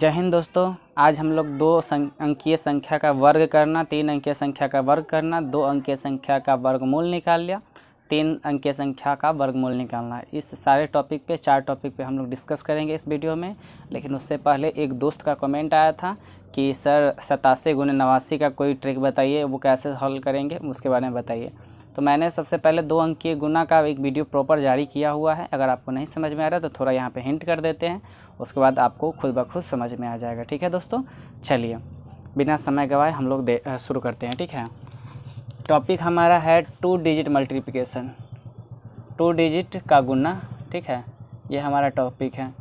जय हिंद दोस्तों आज हम लोग दो अंकीय संख्या का वर्ग करना तीन अंकीय संख्या का वर्ग करना दो अंकीय संख्या का वर्गमूल निकाल लिया तीन अंकीय संख्या का वर्गमूल निकालना इस सारे टॉपिक पे चार टॉपिक पे हम लोग डिस्कस करेंगे इस वीडियो में लेकिन उससे पहले एक दोस्त का कमेंट आया था कि सर सतासी गुने नवासी का कोई ट्रिक बताइए वो कैसे हॉल करेंगे उसके बारे में बताइए तो मैंने सबसे पहले दो अंक के गुना का एक वीडियो प्रॉपर जारी किया हुआ है अगर आपको नहीं समझ में आ रहा तो थोड़ा यहाँ पे हिंट कर देते हैं उसके बाद आपको खुद ब खुद समझ में आ जाएगा ठीक है दोस्तों चलिए बिना समय गवाए हम लोग शुरू करते हैं ठीक है टॉपिक हमारा है two digit multiplication two digit का गुना ठीक है ये हमारा टॉपिक है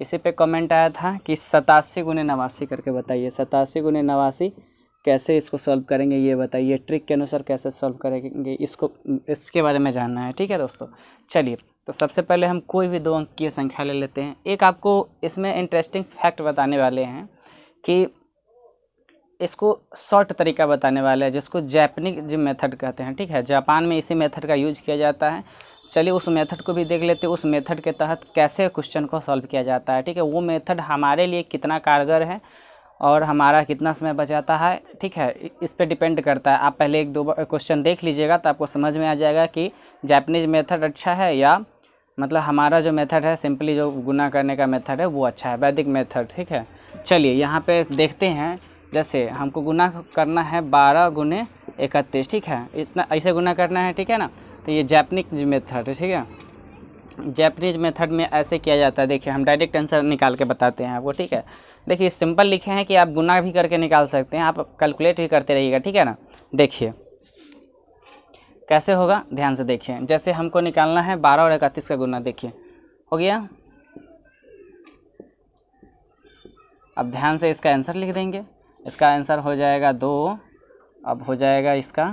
इसी पे कमेंट आया था कि सतासी गुने नवासी करके बताइए सतासी गुने नवासी कैसे इसको सॉल्व करेंगे ये बताइए ट्रिक के अनुसार कैसे सॉल्व करेंगे इसको इसके बारे में जानना है ठीक है दोस्तों चलिए तो सबसे पहले हम कोई भी दो अंक की संख्या ले लेते हैं एक आपको इसमें इंटरेस्टिंग फैक्ट बताने वाले हैं कि इसको शॉर्ट तरीका बताने वाले हैं जिसको जैपनिक मेथड कहते हैं ठीक है जापान में इसी मेथड का यूज किया जाता है चलिए उस मेथड को भी देख लेते हैं उस मेथड के तहत कैसे क्वेश्चन को सॉल्व किया जाता है ठीक है वो मेथड हमारे लिए कितना कारगर है और हमारा कितना समय बचाता है ठीक है इस पर डिपेंड करता है आप पहले एक दो क्वेश्चन देख लीजिएगा तो आपको समझ में आ जाएगा कि जापनीज मेथड अच्छा है या मतलब हमारा जो मेथड है सिंपली जो गुना करने का मेथड है वो अच्छा है वैदिक मेथड ठीक है चलिए यहाँ पे देखते हैं जैसे हमको गुना करना है बारह गुने इकतीस ठीक है इतना ऐसे गुना करना है ठीक है ना तो ये जैपनिक मेथड ठीक है जैपनीज मेथड में ऐसे किया जाता है देखिए हम डायरेक्ट आंसर निकाल के बताते हैं आपको ठीक है देखिए सिंपल लिखे हैं कि आप गुना भी करके निकाल सकते हैं आप कैलकुलेट भी करते रहिएगा ठीक है ना देखिए कैसे होगा ध्यान से देखिए जैसे हमको निकालना है बारह और इकतीस का गुना देखिए हो गया अब ध्यान से इसका आंसर लिख देंगे इसका आंसर हो जाएगा दो अब हो जाएगा इसका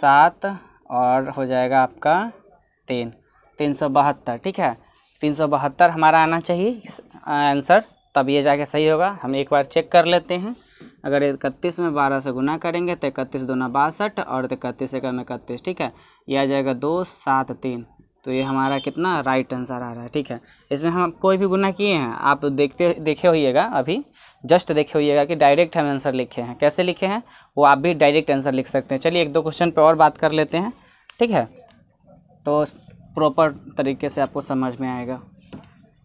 सात और हो जाएगा आपका तीन तीन सौ बहत्तर ठीक है तीन सौ बहत्तर हमारा आना चाहिए आंसर तब ये जाके सही होगा हम एक बार चेक कर लेते हैं अगर इकतीस में बारह से गुना करेंगे तो इकतीस दूना बासठ और इकतीस एक में इकतीस ठीक है यह आ जाएगा दो सात तीन तो ये हमारा कितना राइट आंसर आ रहा है ठीक है इसमें हम कोई भी गुना किए हैं आप देखते देखे होइएगा अभी जस्ट देखे होइएगा कि डायरेक्ट हम आंसर लिखे हैं कैसे लिखे हैं वो आप भी डायरेक्ट आंसर लिख सकते हैं चलिए एक दो क्वेश्चन पे और बात कर लेते हैं ठीक है तो प्रॉपर तरीके से आपको समझ में आएगा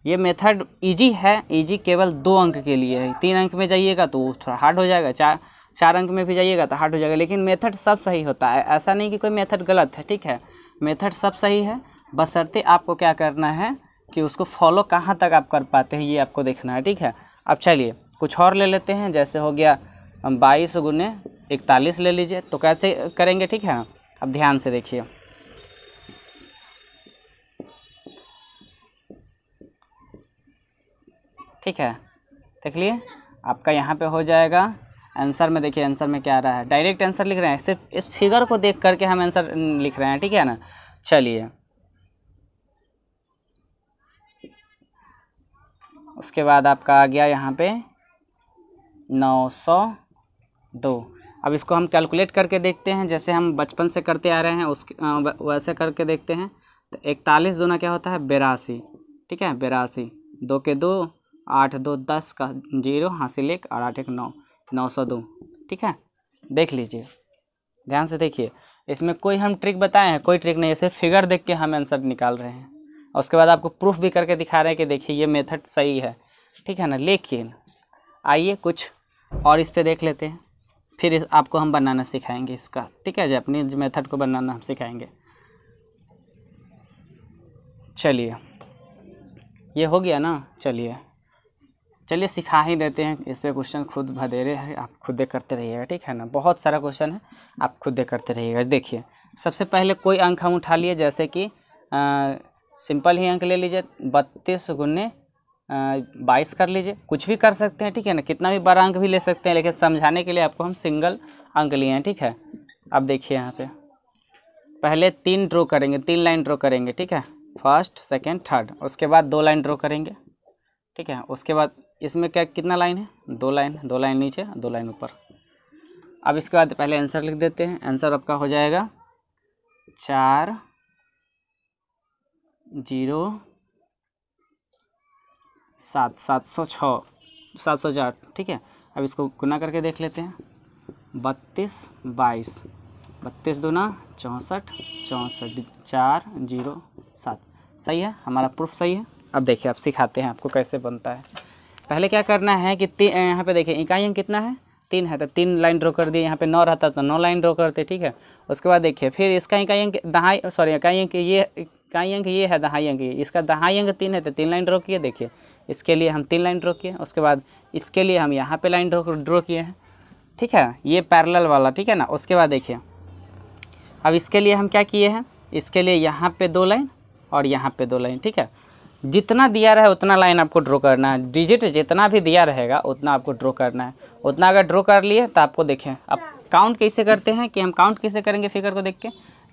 ये मेथड इजी है इजी केवल दो अंक के लिए है तीन अंक में जाइएगा तो थोड़ा हार्ड हो जाएगा चार चार अंक में भी जाइएगा तो हार्ड हो जाएगा लेकिन मेथड सब सही होता है ऐसा नहीं कि कोई मेथड गलत है ठीक है मेथड सब सही है बसरते आपको क्या करना है कि उसको फॉलो कहाँ तक आप कर पाते हैं ये आपको देखना है ठीक है अब चलिए कुछ और ले लेते हैं जैसे हो गया बाईस गुने इकतालीस ले लीजिए तो कैसे करेंगे ठीक है अब ध्यान से देखिए ठीक है देख लिए आपका यहाँ पे हो जाएगा आंसर में देखिए आंसर में क्या आ रहा है डायरेक्ट आंसर लिख रहे हैं सिर्फ इस फिगर को देख करके हम आंसर लिख रहे हैं ठीक है ना चलिए उसके बाद आपका आ गया यहाँ पे नौ सौ दो अब इसको हम कैलकुलेट करके देखते हैं जैसे हम बचपन से करते आ रहे हैं उसके वैसे करके देखते हैं तो इकतालीस दूना क्या होता है बेरासी ठीक है बेरासी दो के दो आठ दो दस का जीरो हासिल एक और आठ एक नौ नौ सौ दो ठीक है देख लीजिए ध्यान से देखिए इसमें कोई हम ट्रिक बताए हैं कोई ट्रिक नहीं है सिर्फ फिगर देख के हम आंसर निकाल रहे हैं और उसके बाद आपको प्रूफ भी करके दिखा रहे हैं कि देखिए ये मेथड सही है ठीक है ना लेकिन आइए कुछ और इस पर देख लेते हैं फिर आपको हम बनाना सिखाएंगे इसका ठीक है जी अपनी मेथड को बनाना हम सिखाएंगे चलिए ये हो गया ना चलिए चलिए सिखा ही देते हैं इस पर क्वेश्चन खुद भदेरे हैं आप खुद देख करते रहिएगा ठीक है ना बहुत सारा क्वेश्चन है आप खुदे करते रहिएगा देखिए सबसे पहले कोई अंक हम उठा लिए जैसे कि आ, सिंपल ही अंक ले लीजिए बत्तीस गुने बाईस कर लीजिए कुछ भी कर सकते हैं ठीक है ना कितना भी बड़ा अंक भी ले सकते हैं लेकिन समझाने के लिए आपको हम सिंगल अंक लिए हैं ठीक है अब देखिए यहाँ पे पहले तीन ड्रॉ करेंगे तीन लाइन ड्रॉ करेंगे ठीक है फर्स्ट सेकेंड थर्ड उसके बाद दो लाइन ड्रॉ करेंगे ठीक है उसके बाद इसमें क्या कितना लाइन है दो लाइन दो लाइन नीचे दो लाइन ऊपर अब इसके बाद पहले आंसर लिख देते हैं आंसर आपका हो जाएगा चार जीरो सात सात सौ छः सात सौ चार ठीक है अब इसको गुना करके देख लेते हैं बत्तीस बाईस बत्तीस दुना चौंसठ चौंसठ चार जीरो सात सही है हमारा प्रूफ सही है अब देखिए आप सिखाते हैं आपको कैसे बनता है पहले क्या करना है कि यहाँ पे देखिए इकाई अंक कितना है तीन है तो तीन लाइन ड्रॉ कर दिए यहाँ पे नौ रहता तो नौ लाइन ड्रॉ करते ठीक है उसके बाद देखिए फिर इसका इकाई अंक दहाई सॉरी इकाई अंक ये इकाई अंक ये है दहाई अंक ये इसका दहाई अंक तीन है तो तीन लाइन ड्रॉ किए देखिए इसके लिए हम तीन लाइन ड्रॉ किए उसके बाद इसके लिए हम यहाँ पे लाइन ड्रॉ किए हैं ठीक है ये पैरेलल वाला ठीक है ना उसके बाद देखिए अब इसके लिए हम क्या किए हैं इसके लिए यहाँ पे दो लाइन और यहाँ पे दो लाइन ठीक है जितना दिया रहे उतना लाइन आपको ड्रॉ करना है डिजिट जितना भी दिया रहेगा उतना आपको ड्रॉ करना है उतना अगर ड्रॉ कर लिए तो आपको देखें अब काउंट कैसे करते हैं कि हम काउंट कैसे करेंगे फिगर को देख के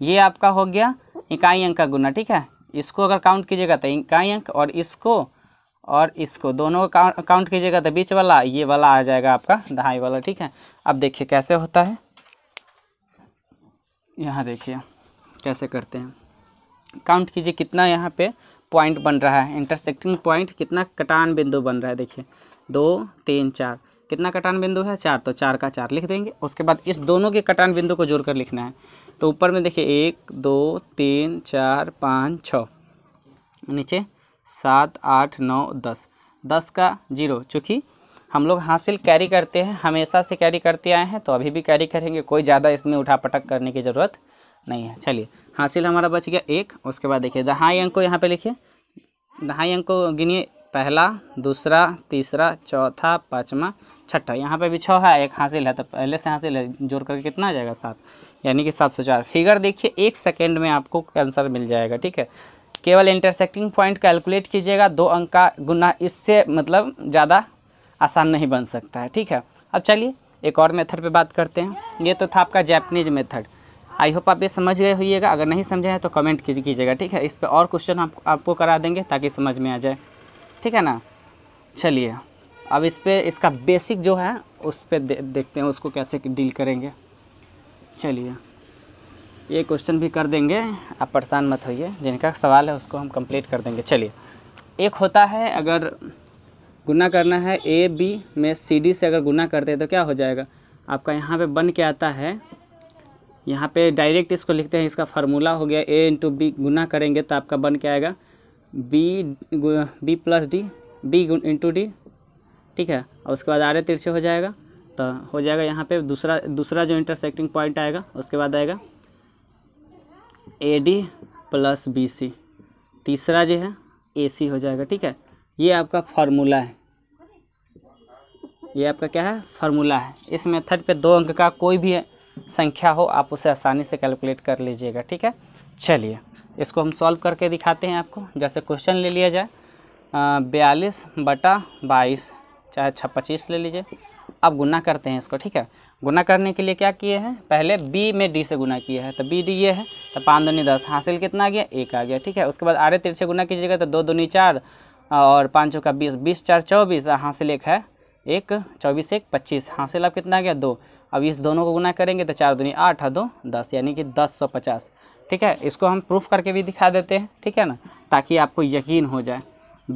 ये आपका हो गया इकाई अंक का गुना ठीक है इसको अगर काउंट कीजिएगा तो इकाई अंक और इसको और इसको दोनों का काउंट कीजिएगा तो बीच वाला ये वाला आ जाएगा आपका दहाई वाला ठीक है अब देखिए कैसे होता है यहाँ देखिए कैसे करते हैं काउंट कीजिए कितना यहाँ पे पॉइंट बन रहा है इंटरसेक्टिंग पॉइंट कितना कटान बिंदु बन रहा है देखिए दो तीन चार कितना कटान बिंदु है चार तो चार का चार लिख देंगे उसके बाद इस दोनों के कटान बिंदु को जोड़कर लिखना है तो ऊपर में देखिए एक दो तीन चार पाँच छः नीचे सात आठ नौ दस दस का जीरो चूँकि हम लोग हासिल कैरी करते हैं हमेशा से कैरी करते आए हैं तो अभी भी कैरी करेंगे कोई ज़्यादा इसमें उठा पटक करने की ज़रूरत नहीं है चलिए हासिल हमारा बच गया एक उसके बाद देखिए दहाई अंक को यहाँ पे लिखिए दहाई अंक को गिनिए पहला दूसरा तीसरा चौथा पाँचवा छठा यहाँ पे भी छः है एक हासिल है तो पहले से हासिल है जोड़ करके कितना आ जाएगा सात यानी कि सात सौ चार फिगर देखिए एक सेकेंड में आपको आंसर मिल जाएगा ठीक है केवल इंटरसेक्टिंग पॉइंट कैलकुलेट कीजिएगा दो अंक का गुना इससे मतलब ज़्यादा आसान नहीं बन सकता है ठीक है अब चलिए एक और मेथड पे बात करते हैं ये तो था आपका जैपनीज मेथड आई होप आप ये समझ गए होइएगा अगर नहीं समझे हैं तो कमेंट कीजिएगा ठीक है इस पर और क्वेश्चन आप, आपको करा देंगे ताकि समझ में आ जाए ठीक है ना चलिए अब इस पर इसका बेसिक जो है उस पर दे, देखते हैं उसको कैसे डील करेंगे चलिए ये क्वेश्चन भी कर देंगे आप परेशान मत होइए जिनका सवाल है उसको हम कंप्लीट कर देंगे चलिए एक होता है अगर गुना करना है ए बी में सी डी से अगर गुना करते हैं तो क्या हो जाएगा आपका यहाँ पे बन के आता है यहाँ पे डायरेक्ट इसको लिखते हैं इसका फार्मूला हो गया ए इंटू बी गुना करेंगे तो आपका बन के आएगा B B plus D B into D ठीक है और उसके बाद आर ए तिरछे हो जाएगा तो हो जाएगा यहाँ पे दूसरा दूसरा जो इंटरसेक्टिंग पॉइंट आएगा उसके बाद आएगा A D plus B C तीसरा जो है ए सी हो जाएगा ठीक है ये आपका फार्मूला है ये आपका क्या है फार्मूला है इस मेथड पे दो अंक का कोई भी संख्या हो आप उसे आसानी से कैलकुलेट कर लीजिएगा ठीक है चलिए इसको हम सॉल्व करके दिखाते हैं आपको जैसे क्वेश्चन ले लिया जाए बयालीस बटा बाईस चाहे छः पच्चीस ले लीजिए अब गुना करते हैं इसको ठीक है गुना करने के लिए क्या किए हैं पहले बी में डी से गुना किया है तो बी डी ये है तो पाँच दूनी दस हासिल कितना आ गया एक आ गया ठीक है उसके बाद आरे तिर से गुना कीजिएगा तो दो दूनी चार और पाँच चौका बीस बीस चार चौबीस हासिल एक है एक चौबीस एक पच्चीस हासिल अब कितना आ गया दो अब इस दोनों को गुना करेंगे तो चार दूनी आठ दो दस यानी कि दस सौ पचास ठीक है इसको हम प्रूफ करके भी दिखा देते हैं ठीक है ना ताकि आपको यकीन हो जाए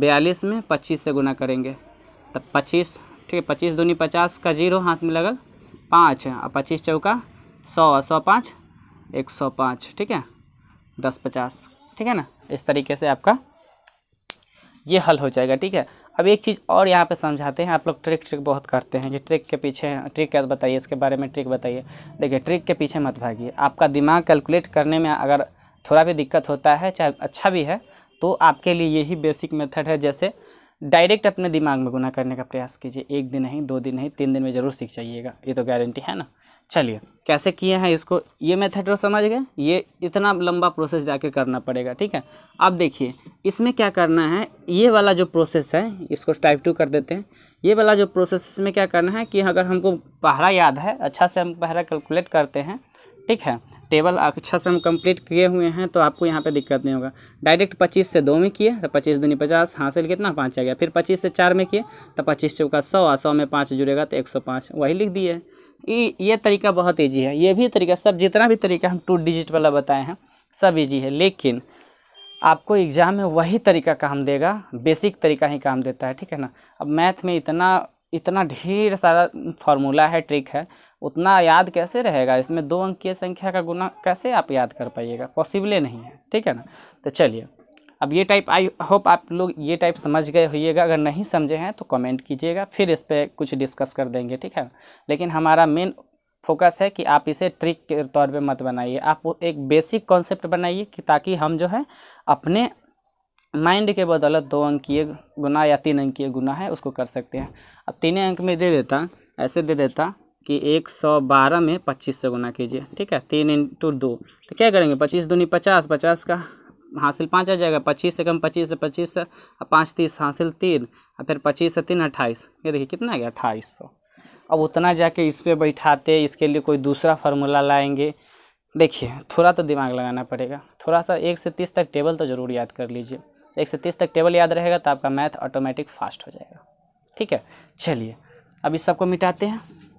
बयालीस में पच्चीस से गुना करेंगे तब तो पच्चीस ठीक है पच्चीस दूनी पचास का जीरो हाथ में लगल पाँच और पच्चीस चौका सौ और सौ पाँच एक सौ पाँच ठीक है दस पचास ठीक है ना इस तरीके से आपका ये हल हो जाएगा ठीक है अब एक चीज़ और यहाँ पे समझाते हैं आप लोग ट्रिक ट्रिक बहुत करते हैं कि ट्रिक के पीछे ट्रिक क्या बताइए इसके बारे में ट्रिक बताइए देखिए ट्रिक के पीछे मत भागिए आपका दिमाग कैलकुलेट करने में अगर थोड़ा भी दिक्कत होता है चाहे अच्छा भी है तो आपके लिए यही बेसिक मेथड है जैसे डायरेक्ट अपने दिमाग में गुना करने का प्रयास कीजिए एक दिन नहीं दो दिन नहीं तीन दिन में जरूर सीख जाइएगा ये तो गारंटी है ना चलिए कैसे किए हैं इसको ये मेथड तो समझ गए ये इतना लंबा प्रोसेस जाके करना पड़ेगा ठीक है अब देखिए इसमें क्या करना है ये वाला जो प्रोसेस है इसको टाइप टू कर देते हैं ये वाला जो प्रोसेस इसमें क्या करना है कि अगर हमको पहरा याद है अच्छा से हम पहरा कैलकुलेट करते हैं ठीक है टेबल अच्छा से हम कंप्लीट किए हुए हैं तो आपको यहाँ पे दिक्कत नहीं होगा डायरेक्ट 25 से दो में किए तो 25 दूनी पचास हासिल कितना पाँच आ गया फिर 25 से चार में किए तो 25 चौका सौ और सौ में पाँच जुड़ेगा तो 105 वही लिख दिए ये ये तरीका बहुत ईजी है ये भी तरीका सब जितना भी तरीका हम टू डिजिट वाला बताए हैं सब ईजी है लेकिन आपको एग्ज़ाम में वही तरीका काम देगा बेसिक तरीका ही काम देता है ठीक है ना अब मैथ में इतना इतना ढेर सारा फॉर्मूला है ट्रिक है उतना याद कैसे रहेगा इसमें दो अंकीय संख्या का गुना कैसे आप याद कर पाइएगा पॉसिबले नहीं है ठीक है ना तो चलिए अब ये टाइप आई होप आप लोग ये टाइप समझ गए होइएगा अगर नहीं समझे हैं तो कमेंट कीजिएगा फिर इस पर कुछ डिस्कस कर देंगे ठीक है लेकिन हमारा मेन फोकस है कि आप इसे ट्रिक के तौर पे मत बनाइए आप एक बेसिक कॉन्सेप्ट बनाइए कि ताकि हम जो है अपने माइंड के बदौलत दो अंकीय गुना या तीन अंकीय गुना है उसको कर सकते हैं अब तीन अंक में दे देता ऐसे दे देता कि एक सौ बारह में पच्चीस से गुना कीजिए ठीक है तीन इंटू दो तो क्या करेंगे पच्चीस दूनी पचास पचास का हासिल पाँच आ जाएगा पच्चीस से कम पच्चीस से पच्चीस से पाँच तीस हासिल तीन और फिर पच्चीस से तीन अट्ठाईस ये देखिए कितना आ गया अट्ठाईस सौ अब उतना जाके इस पर बैठाते इसके लिए कोई दूसरा फार्मूला लाएंगे देखिए थोड़ा तो दिमाग लगाना पड़ेगा थोड़ा सा एक से तीस तक टेबल तो ज़रूर याद कर लीजिए एक से तीस तक टेबल याद रहेगा तो आपका मैथ ऑटोमेटिक फास्ट हो जाएगा ठीक है चलिए अब इस सबको मिटाते हैं